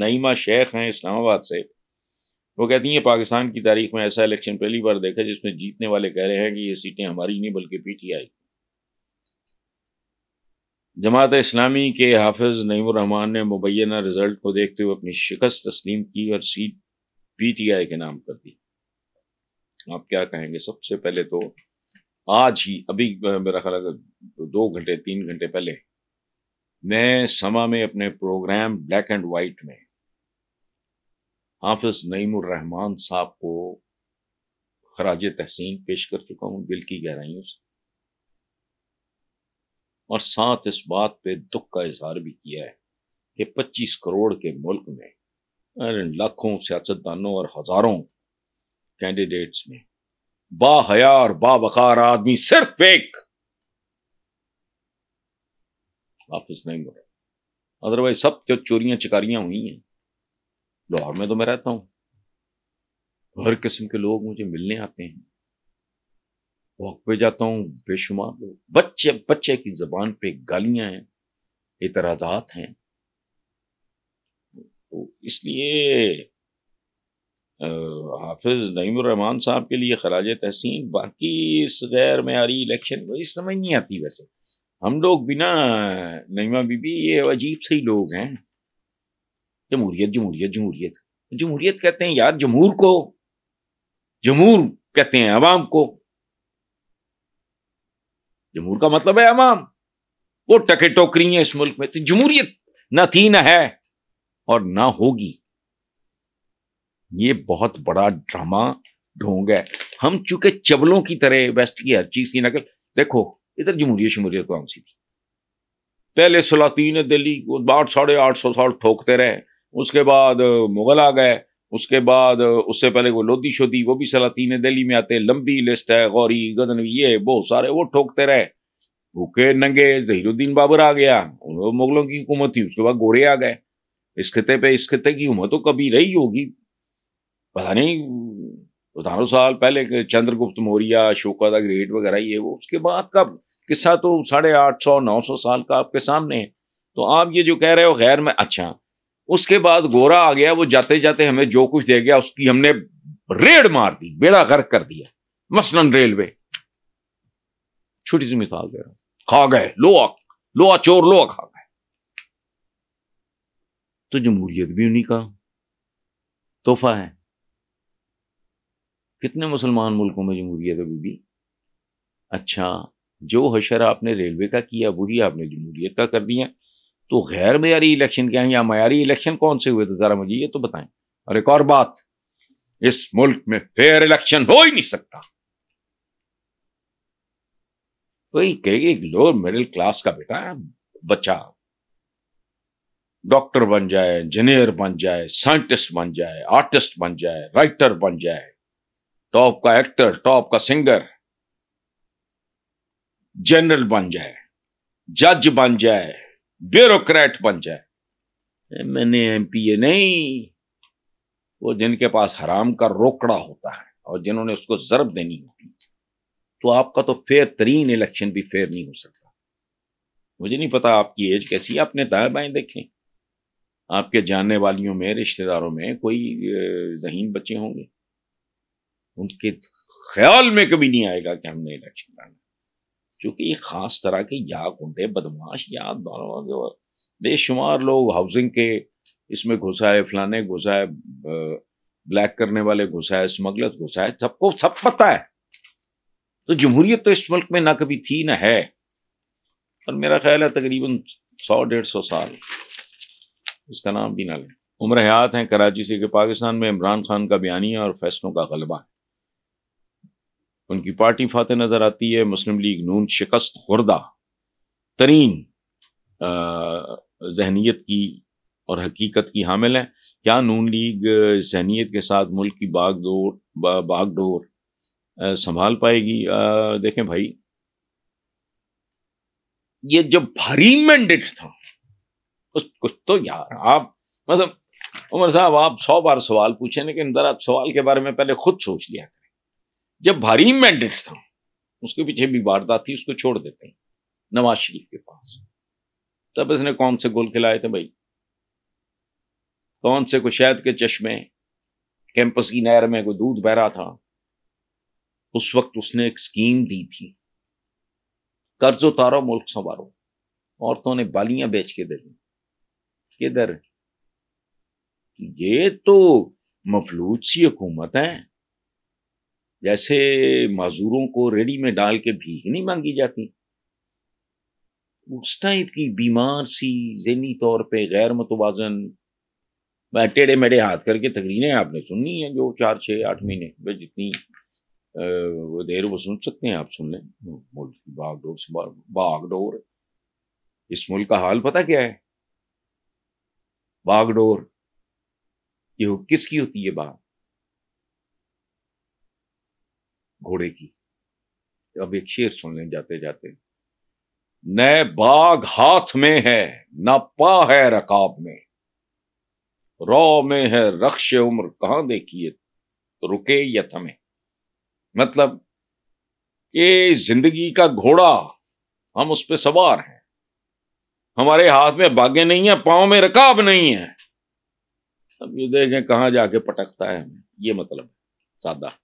नईमा शेख हैं इस्लामाबाद से वो कहती हैं पाकिस्तान की तारीख में ऐसा इलेक्शन पहली बार देखा जिसमें जीतने वाले कह रहे हैं कि ये सीटें हमारी नहीं बल्कि पीटीआई जमात इस्लामी के हाफिज नईमान ने मुबैना रिजल्ट को देखते हुए अपनी शिकस्त तस्लीम की और सीट पीटीआई के नाम कर दी आप क्या कहेंगे सबसे पहले तो आज ही अभी मेरा ख्याल दो घंटे तीन घंटे पहले मैं समा में अपने प्रोग्राम ब्लैक एंड वाइट में हाफिज नईमान साहब को खराज तहसीन पेश कर चुका हूं दिल की गहराइयों से और साथ इस बात पे दुख का इजहार भी किया है कि 25 करोड़ के मुल्क में लाखों सियासतदानों और हजारों कैंडिडेट्स में बाहया और बाबकार आदमी सिर्फ एक हाफिज नहीं हो अदरवाइज सब जो चोरियां चिकारियां हुई हैं लाहौर में तो मैं रहता हूं हर किस्म के लोग मुझे मिलने आते हैं वॉक पे जाता हूं बेशुमार लोग बच्चे बच्चे की जबान पे गालियां हैं इतराजात हैं तो इसलिए हाफिज नईमान साहब के लिए खराज तहसीन बाकी इस गैर मैारी इलेक्शन को समझ नहीं आती वैसे हम लोग बिना नईमा बीबी ये अजीब से ही लोग हैं जमहूरियत जमहूरियत जमहूरियत तो जमहूरियत कहते हैं यार जमूर को जमूर कहते हैं अवाम को जमूर का मतलब है अवाम वो टके टोकरी है इस मुल्क में तो जमहूरियत ना थी ना है और ना होगी ये बहुत बड़ा ड्रामा ढोंग है हम चूंकि चबलों की तरह वेस्ट की हर चीज की नकल देखो इधर जमहूरियत शमूरियत कौन सी थी पहले सलातीन दिल्ली आठ साढ़े आठ सौ साल ठोकते रहे उसके बाद मुग़ल आ गए उसके बाद उससे पहले वो लोधी शोधी वो भी सलातीन दिल्ली में आते लंबी लिस्ट है गौरी गदन ये बहुत सारे वो ठोकते रहे भूखे नंगे जहीरुद्दीन बाबर आ गया मुगलों की हुकूमत थी उसके बाद गोरे आ गए इस खिते पे इस खिते की हुकूमत तो कभी रही होगी पता नहीं हजारों साल पहले चंद्रगुप्त मौर्य अशोका द ग्रेट वगैरह ये वो उसके बाद का किस्सा तो साढ़े आठ सौ नौ सौ साल का आपके सामने है तो आप ये जो कह रहे हो गैर में अच्छा उसके बाद गोरा आ गया वो जाते जाते हमें जो कुछ दे गया उसकी हमने रेड मार दी बेड़ा गर्क कर दिया मसलन रेलवे छोटी सी मिसाल दे रहा हूं खा गए लोहा लोहा चोर लोहा खा गए तो जमहूरियत भी उन्हीं का तोहफा है कितने मुसलमान मुल्कों में जमहूरियत अभी भी अच्छा जो हशर आपने रेलवे का किया वही आपने जमहूरियत का कर दिया तो गैर मैारी इलेक्शन क्या है या मैारी इलेक्शन कौन से हुए थे ज़रा मुझे ये तो बताएं और एक और बात इस मुल्क में फेयर इलेक्शन हो ही नहीं सकता वही तो कहेगी एक लोअर मिडिल क्लास का बेटा बच्चा डॉक्टर बन जाए इंजीनियर बन जाए साइंटिस्ट बन जाए आर्टिस्ट बन जाए राइटर बन जाए टॉप का एक्टर टॉप का सिंगर जनरल बन जाए जज बन जाए ब्यूरोक्रेट बन जाए मैंने एम पी ए नहीं वो जिनके पास हराम का रोकड़ा होता है और जिन्होंने उसको जरब देनी होती तो आपका तो फेयर तरीन इलेक्शन भी फेयर नहीं हो सकता मुझे नहीं पता आपकी एज कैसी है आपने दाएं बाएं देखें आपके जानने वालियों में रिश्तेदारों में कोई जहीन बच्चे होंगे उनके ख्याल में कभी नहीं आएगा कि हमने इलेक्शन लड़ना क्योंकि ये ख़ास तरह के या कुंडे बदमाश या दोनों जो बेशुमार लोग हाउसिंग के इसमें घुसा है फलाने घुसाए है ब्लैक करने वाले घुसा है स्मगलर घुसा है सबको सब पता है तो जमहूरियत तो इस मुल्क में ना कभी थी ना है और मेरा ख्याल है तकरीबन सौ डेढ़ सौ साल इसका नाम भी ना लें उम्र हयात हैं कराची से कि पाकिस्तान में इमरान खान का बयानी और फैसलों का गलबा है उनकी पार्टी फाते नजर आती है मुस्लिम लीग नून शिकस्त खुर्दा तरीन जहनीत की और हकीकत की हामिल है क्या नून लीग जहनीत के साथ मुल्क की बाग बागडोर बाग डोर संभाल पाएगी आ, देखें भाई ये जब भारी मैंडेट था उस कुछ तो यार आप मतलब उमर साहब आप सौ बार सवाल पूछे लेकिन जरा सवाल के बारे में पहले खुद सोच लिया जब भारी मैंडेट था उसके पीछे भी वारदात थी उसको छोड़ देते हैं नवाज शरीफ के पास तब इसने कौन से गोल खिलाए थे भाई कौन से कुशैद के चश्मे कैंपस की नहर में कोई दूध बह रहा था उस वक्त उसने एक स्कीम दी थी कर्ज उतारो मुल्क संवारो औरतों ने बालियां बेच के दे दी किधर ये तो मफलूज सी हुकूमत है जैसे मजदूरों को रेडी में डाल के भीख नहीं मांगी जाती उस टाइप की बीमार सी जहनी तौर पे गैर मुतवाजन टेढ़े मेढ़े हाथ करके तकरीरें आपने सुननी है जो चार छः आठ हम्म। महीने जितनी वो देर वो सुन सकते हैं आप सुन लें मुल्क की बागडोर बागडोर इस मुल्क का हाल पता क्या है बागडोर ये किसकी होती है बाग घोड़े की अब एक शेर सुन लें जाते जाते न बाघ हाथ में है ना पा है रकाब में रौ में है रक्ष उम्र कहां देखिए रुके या थमे मतलब ये जिंदगी का घोड़ा हम उस पर सवार हैं हमारे हाथ में बागे नहीं है पाओ में रकाब नहीं है अब ये देखें कहां जाके पटकता है हमें ये मतलब सादा